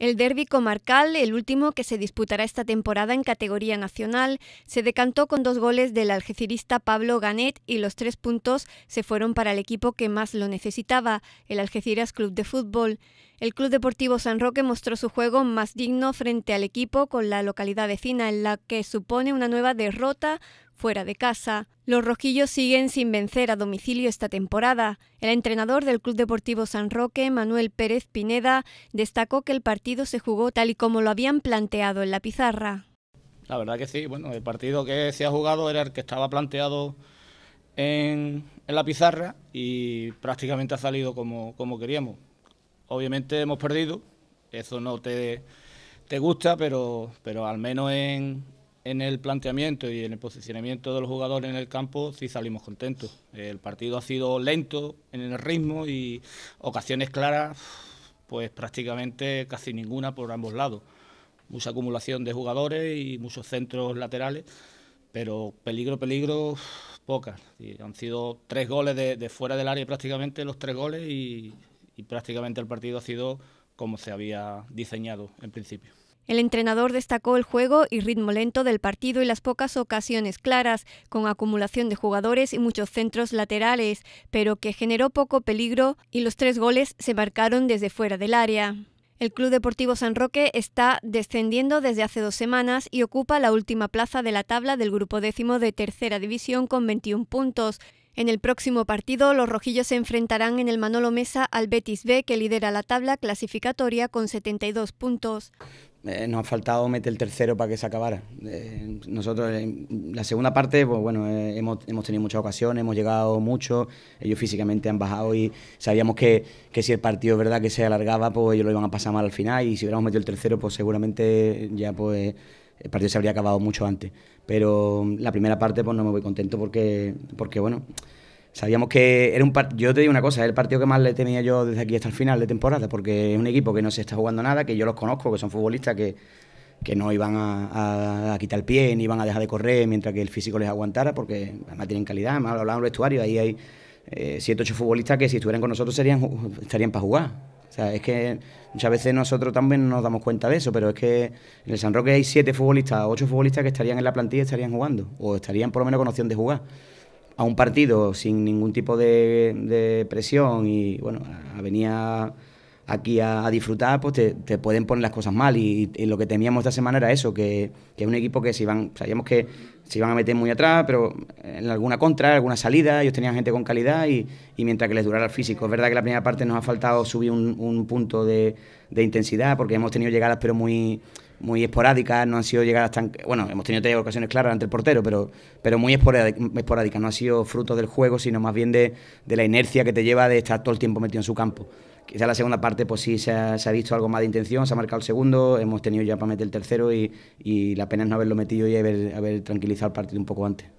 El derby comarcal, el último que se disputará esta temporada en categoría nacional, se decantó con dos goles del algecirista Pablo Ganet y los tres puntos se fueron para el equipo que más lo necesitaba, el Algeciras Club de Fútbol. El Club Deportivo San Roque mostró su juego más digno frente al equipo con la localidad vecina, en la que supone una nueva derrota fuera de casa. Los rojillos siguen sin vencer a domicilio esta temporada. El entrenador del Club Deportivo San Roque, Manuel Pérez Pineda, destacó que el partido se jugó tal y como lo habían planteado en la pizarra. La verdad que sí, bueno, el partido que se ha jugado era el que estaba planteado en, la pizarra y prácticamente ha salido como, queríamos. Obviamente hemos perdido, eso no te, te gusta, pero, pero al menos en, en el planteamiento y en el posicionamiento de los jugadores en el campo sí salimos contentos. El partido ha sido lento en el ritmo y ocasiones claras, pues prácticamente casi ninguna por ambos lados. Mucha acumulación de jugadores y muchos centros laterales, pero peligro, peligro, pocas. Y han sido tres goles de, fuera del área prácticamente, los tres goles y prácticamente el partido ha sido como se había diseñado en principio. El entrenador destacó el juego y ritmo lento del partido y las pocas ocasiones claras, con acumulación de jugadores y muchos centros laterales, pero que generó poco peligro y los tres goles se marcaron desde fuera del área. El Club Deportivo San Roque está descendiendo desde hace dos semanas y ocupa la última plaza de la tabla del grupo décimo de tercera división con 21 puntos en el próximo partido, los rojillos se enfrentarán en el Manolo Mesa al Betis B, que lidera la tabla clasificatoria con 72 puntos. Eh, nos ha faltado meter el tercero para que se acabara. Eh, nosotros, en eh, la segunda parte, pues bueno, hemos, tenido muchas ocasiones, hemos llegado mucho, ellos físicamente han bajado y sabíamos que, si el partido verdad que se alargaba, pues ellos lo iban a pasar mal al final y si hubiéramos metido el tercero, pues seguramente ya pues el partido se habría acabado mucho antes. Pero mm, la primera parte pues no me voy contento porque, porque bueno, sabíamos que era un partido, yo te digo una cosa, es el partido que más le tenía yo desde aquí hasta el final de temporada, porque es un equipo que no se está jugando nada, que yo los conozco, que son futbolistas que, que no iban a, quitar el pie, ni iban a dejar de correr mientras que el físico les aguantara, porque además tienen calidad, además en los vestuario, ahí hay... Eh, siete, ocho futbolistas que si estuvieran con nosotros serían, estarían para jugar. O sea, es que muchas veces nosotros también nos damos cuenta de eso, pero es que en el San Roque hay siete futbolistas, ocho futbolistas que estarían en la plantilla y estarían jugando, o estarían por lo menos con opción de jugar a un partido sin ningún tipo de, presión y bueno, a venir aquí a, disfrutar, pues te, pueden poner las cosas mal. Y, lo que temíamos esta semana era eso, que, es un equipo que si van, sabíamos que se iban a meter muy atrás, pero en alguna contra, alguna salida, ellos tenían gente con calidad y, mientras que les durara el físico. Es verdad que la primera parte nos ha faltado subir un, punto de, intensidad porque hemos tenido llegadas pero muy muy esporádicas, no han sido llegadas tan... Bueno, hemos tenido tres ocasiones claras ante el portero, pero, pero muy esporádicas, no ha sido fruto del juego, sino más bien de, de la inercia que te lleva de estar todo el tiempo metido en su campo. Quizá la segunda parte, pues sí, se ha, visto algo más de intención, se ha marcado el segundo, hemos tenido ya para meter el tercero y, la pena es no haberlo metido y haber, haber tranquilizado el partido un poco antes.